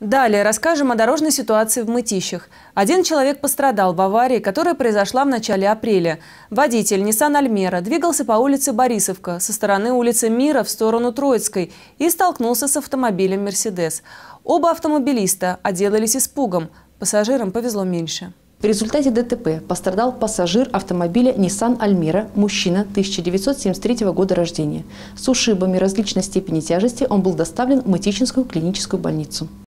Далее расскажем о дорожной ситуации в Мытищах. Один человек пострадал в аварии, которая произошла в начале апреля. Водитель Nissan Альмера двигался по улице Борисовка со стороны улицы Мира в сторону Троицкой и столкнулся с автомобилем «Мерседес». Оба автомобилиста отделались испугом. Пассажирам повезло меньше. В результате ДТП пострадал пассажир автомобиля Nissan Almera, мужчина 1973 года рождения. С ушибами различной степени тяжести он был доставлен в Мытищинскую клиническую больницу.